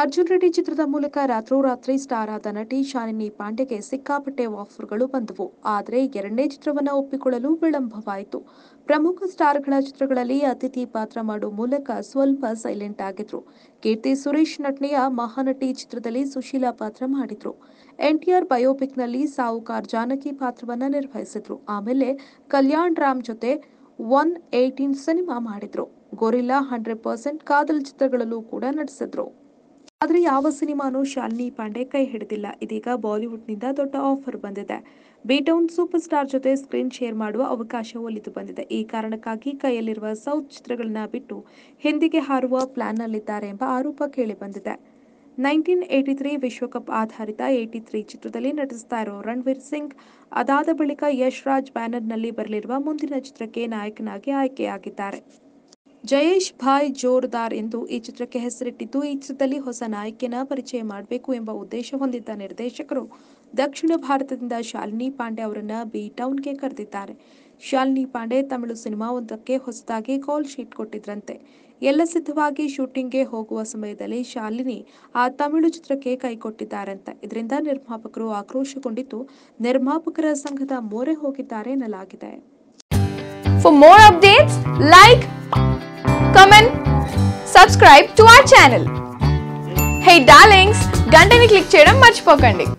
ಅರ್ಜುನ್ ರೆಡ್ಡಿ ಚಿತ್ರದ ಮೂಲಕ ರಾತ್ರೋರಾತ್ರಿ ಸ್ಟಾರ್ ಆದ ನಟಿ ಶಾಲಿನಿ ಪಾಂಡೆಗೆ ಸಿಕ್ಕಾಪಟ್ಟೆ ಆಫರ್ಗಳು ಬಂದವು ಆದರೆ ಎರಡನೇ ಚಿತ್ರವನ್ನು ಒಪ್ಪಿಕೊಳ್ಳಲು ವಿಳಂಬವಾಯಿತು ಪ್ರಮುಖ ಸ್ಟಾರ್ಗಳ ಚಿತ್ರಗಳಲ್ಲಿ ಅತಿಥಿ ಪಾತ್ರ ಮಾಡುವ ಮೂಲಕ ಸ್ವಲ್ಪ ಸೈಲೆಂಟ್ ಆಗಿದ್ರು ಕೀರ್ತಿ ಸುರೇಶ್ ನಟನೆಯ ಮಹಾನಟಿ ಚಿತ್ರದಲ್ಲಿ ಸುಶೀಲಾ ಪಾತ್ರ ಮಾಡಿದ್ರು ಎನ್ಟಿಆರ್ ಬಯೋಪಿಕ್ನಲ್ಲಿ ಸಾವುಕಾರ್ ಜಾನಕಿ ಪಾತ್ರವನ್ನು ನಿರ್ವಹಿಸಿದ್ರು ಆಮೇಲೆ ಕಲ್ಯಾಣ್ ರಾಮ್ ಜೊತೆ ಒನ್ ಏಯ್ಟೀನ್ ಸಿನಿಮಾ ಮಾಡಿದ್ರು ಗೊರಿಲ್ಲಾ ಹಂಡ್ರೆಡ್ ಪರ್ಸೆಂಟ್ ಕಾದಲ್ ಚಿತ್ರಗಳಲ್ಲೂ ಕೂಡ ನಟಿಸಿದ್ರು ಆದರೆ ಯಾವ ಸಿನಿಮಾನೂ ಶಾಲಿನಿ ಪಾಂಡೆ ಕೈ ಹಿಡಿದಿಲ್ಲ ಇದೀಗ ಬಾಲಿವುಡ್ನಿಂದ ದೊಡ್ಡ ಆಫರ್ ಬಂದಿದೆ ಬೇಟೌನ್ ಸೂಪರ್ ಸ್ಟಾರ್ ಜೊತೆ ಸ್ಕ್ರೀನ್ ಶೇರ್ ಮಾಡುವ ಅವಕಾಶ ಒಲಿದು ಬಂದಿದೆ ಈ ಕಾರಣಕ್ಕಾಗಿ ಕೈಯಲ್ಲಿರುವ ಸೌತ್ ಚಿತ್ರಗಳನ್ನ ಬಿಟ್ಟು ಹಿಂದಿಗೆ ಹಾರುವ ಪ್ಲಾನ್ನಲ್ಲಿದ್ದಾರೆ ಎಂಬ ಆರೋಪ ಕೇಳಿಬಂದಿದೆ ನೈನ್ಟೀನ್ ಏಯ್ಟಿ ತ್ರೀ ವಿಶ್ವಕಪ್ ಆಧಾರಿತ ಏಯ್ಟಿ ತ್ರೀ ಚಿತ್ರದಲ್ಲಿ ನಟಿಸ್ತಾ ಇರೋ ರಣವೀರ್ ಸಿಂಗ್ ಅದಾದ ಬಳಿಕ ಯಶ್ ರಾಜ್ ಬ್ಯಾನರ್ನಲ್ಲಿ ಬರಲಿರುವ ಮುಂದಿನ ಚಿತ್ರಕ್ಕೆ ನಾಯಕನಾಗಿ ಆಯ್ಕೆಯಾಗಿದ್ದಾರೆ ಜಯೇಶ್ ಭಾಯ್ ಜೋರ್ದಾರ್ ಎಂದು ಈ ಚಿತ್ರಕ್ಕೆ ಹೆಸರಿಟ್ಟಿದ್ದು ಈ ಚಿತ್ರದಲ್ಲಿ ಹೊಸ ನಾಯಕಿಯನ್ನ ಪರಿಚಯ ಮಾಡಬೇಕು ಎಂಬ ಉದ್ದೇಶ ಹೊಂದಿದ್ದ ನಿರ್ದೇಶಕರು ದಕ್ಷಿಣ ಭಾರತದಿಂದ ಶಾಲಿನಿ ಪಾಂಡೆ ಅವರನ್ನ ಬಿ ಟೌನ್ಗೆ ಕರೆದಿದ್ದಾರೆ ಶಾಲಿನಿ ಪಾಂಡೆ ತಮಿಳು ಸಿನಿಮಾವೊಂದಕ್ಕೆ ಹೊಸದಾಗಿ ಕಾಲ್ ಶೀಟ್ ಕೊಟ್ಟಿದ್ರಂತೆ ಎಲ್ಲ ಸಿದ್ಧವಾಗಿ ಶೂಟಿಂಗ್ಗೆ ಹೋಗುವ ಸಮಯದಲ್ಲಿ ಶಾಲಿನಿ ಆ ತಮಿಳು ಚಿತ್ರಕ್ಕೆ ಕೈಕೊಟ್ಟಿದ್ದಾರಂತೆ ಇದರಿಂದ ನಿರ್ಮಾಪಕರು ಆಕ್ರೋಶಗೊಂಡಿದ್ದು ನಿರ್ಮಾಪಕರ ಸಂಘದ ಮೊರೆ ಹೋಗಿದ್ದಾರೆ ಎನ್ನಲಾಗಿದೆ for more updates like comment, subscribe to our channel. Hey darlings, గంటని క్లిక్ చేయడం మర్చిపోకండి